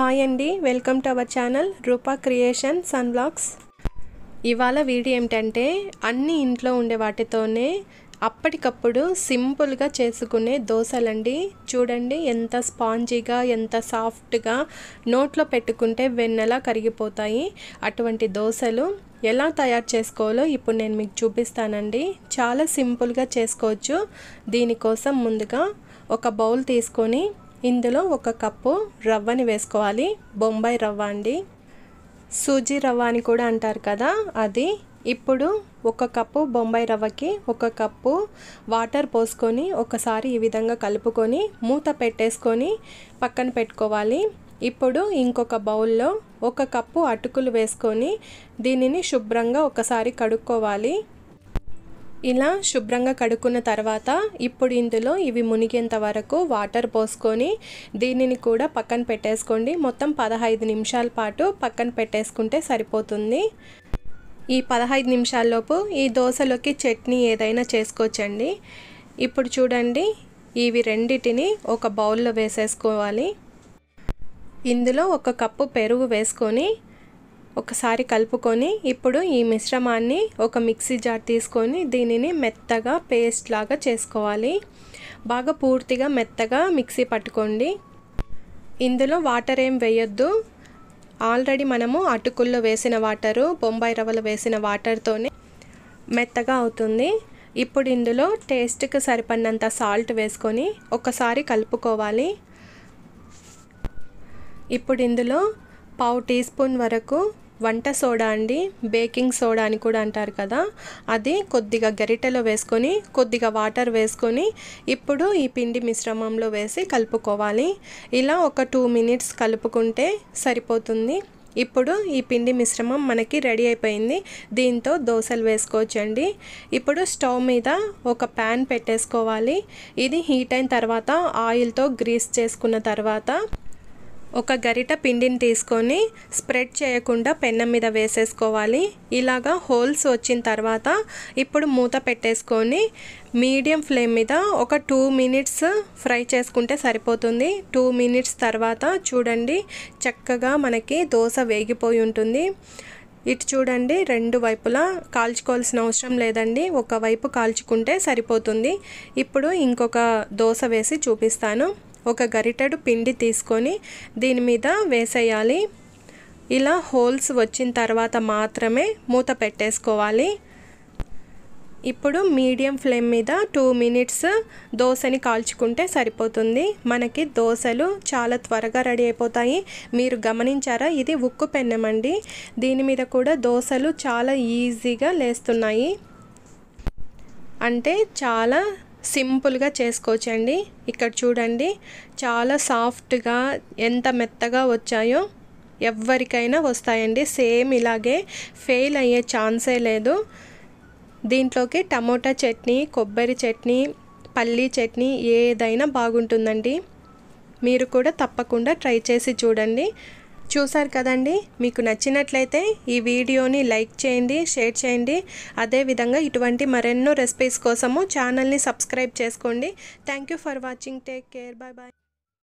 hi అండి welcome to our channel Rupa creation సన్ blogs ఇవాళ వీడియో ఏమిటంటే అన్ని ఇంట్లో ఉండే వాటితోనే అప్పటికప్పుడు సింపుల్గా చేసుకునే దోశలండి చూడండి ఎంత స్పాంజీగా ఎంత సాఫ్ట్గా నోట్లో పెట్టుకుంటే వెన్నెలా కరిగిపోతాయి అటువంటి దోశలు ఎలా తయారు చేసుకోవాలో ఇప్పుడు నేను మీకు చూపిస్తానండి చాలా సింపుల్గా చేసుకోవచ్చు దీనికోసం ముందుగా ఒక బౌల్ తీసుకొని ఇందులో ఒక కప్పు రవ్వని వేసుకోవాలి బొంబాయి రవ్వ అండి సూజీ రవ్వ అని కూడా అంటారు కదా అది ఇప్పుడు ఒక కప్పు బొంబాయి రవ్వకి ఒక కప్పు వాటర్ పోసుకొని ఒకసారి ఈ విధంగా కలుపుకొని మూత పెట్టేసుకొని పక్కన పెట్టుకోవాలి ఇప్పుడు ఇంకొక బౌల్లో ఒక కప్పు అటుకులు వేసుకొని దీనిని శుభ్రంగా ఒకసారి కడుక్కోవాలి ఇలా శుభ్రంగా కడుక్కున్న తర్వాత ఇప్పుడు ఇందులో ఇవి మునిగేంత వరకు వాటర్ పోసుకొని దీనిని కూడా పక్కన పెట్టేసుకోండి మొత్తం పదహైదు నిమిషాల పాటు పక్కన పెట్టేసుకుంటే సరిపోతుంది ఈ పదహైదు నిమిషాల్లోపు ఈ దోశలోకి చట్నీ ఏదైనా చేసుకోవచ్చండి ఇప్పుడు చూడండి ఇవి రెండిటిని ఒక బౌల్లో వేసేసుకోవాలి ఇందులో ఒక కప్పు పెరుగు వేసుకొని ఒకసారి కలుపుకొని ఇప్పుడు ఈ మిశ్రమాన్ని ఒక మిక్సీ జార్ తీసుకొని దీనిని మెత్తగా పేస్ట్ లాగా చేసుకోవాలి బాగా పూర్తిగా మెత్తగా మిక్సీ పట్టుకోండి ఇందులో వాటర్ ఏం వేయొద్దు ఆల్రెడీ మనము అటుకుల్లో వేసిన వాటరు బొంబాయి రవ్వలు వేసిన వాటర్తోనే మెత్తగా అవుతుంది ఇప్పుడు ఇందులో టేస్ట్కి సరిపడినంత సాల్ట్ వేసుకొని ఒకసారి కలుపుకోవాలి ఇప్పుడు ఇందులో పావు టీ స్పూన్ వరకు వంట సోడా అండి బేకింగ్ సోడా అని కూడా అంటారు కదా అది కొద్దిగా గరిటెలో వేసుకొని కొద్దిగా వాటర్ వేసుకొని ఇప్పుడు ఈ పిండి మిశ్రమంలో వేసి కలుపుకోవాలి ఇలా ఒక టూ మినిట్స్ కలుపుకుంటే సరిపోతుంది ఇప్పుడు ఈ పిండి మిశ్రమం మనకి రెడీ అయిపోయింది దీంతో దోశలు వేసుకోవచ్చండి ఇప్పుడు స్టవ్ మీద ఒక ప్యాన్ పెట్టేసుకోవాలి ఇది హీట్ అయిన తర్వాత ఆయిల్తో గ్రీస్ చేసుకున్న తర్వాత ఒక గరిట పిండిని తీసుకొని స్ప్రెడ్ చేయకుండా పెన్నం మీద వేసేసుకోవాలి ఇలాగా హోల్స్ వచ్చిన తర్వాత ఇప్పుడు మూత పెట్టేసుకొని మీడియం ఫ్లేమ్ మీద ఒక టూ మినిట్స్ ఫ్రై చేసుకుంటే సరిపోతుంది టూ మినిట్స్ తర్వాత చూడండి చక్కగా మనకి దోశ వేగిపోయి ఉంటుంది ఇటు చూడండి రెండు వైపులా కాల్చుకోవాల్సిన అవసరం లేదండి ఒకవైపు కాల్చుకుంటే సరిపోతుంది ఇప్పుడు ఇంకొక దోశ వేసి చూపిస్తాను ఒక గరిటెడు పిండి తీసుకొని దీని మీద వేసేయాలి ఇలా హోల్స్ వచ్చిన తర్వాత మాత్రమే మూత పెట్టేసుకోవాలి ఇప్పుడు మీడియం ఫ్లేమ్ మీద టూ మినిట్స్ దోశని కాల్చుకుంటే సరిపోతుంది మనకి దోశలు చాలా త్వరగా రెడీ అయిపోతాయి మీరు గమనించారా ఇది ఉక్కు పెన్నమండి దీని మీద కూడా దోశలు చాలా ఈజీగా లేస్తున్నాయి అంటే చాలా సింపుల్గా చేసుకోవచ్చండి ఇక్కడ చూడండి చాలా సాఫ్ట్గా ఎంత మెత్తగా వచ్చాయో ఎవరికైనా వస్తాయండి సేమ్ ఇలాగే ఫెయిల్ అయ్యే ఛాన్సే లేదు దీంట్లోకి టమోటా చట్నీ కొబ్బరి చట్నీ పల్లీ చట్నీ ఏదైనా బాగుంటుందండి మీరు కూడా తప్పకుండా ట్రై చేసి చూడండి చూసారు కదండి మీకు నచ్చినట్లయితే ఈ వీడియోని లైక్ చేయండి షేర్ చేయండి అదేవిధంగా ఇటువంటి మరెన్నో రెసిపీస్ కోసము ఛానల్ని సబ్స్క్రైబ్ చేసుకోండి thank for watching take care bye bye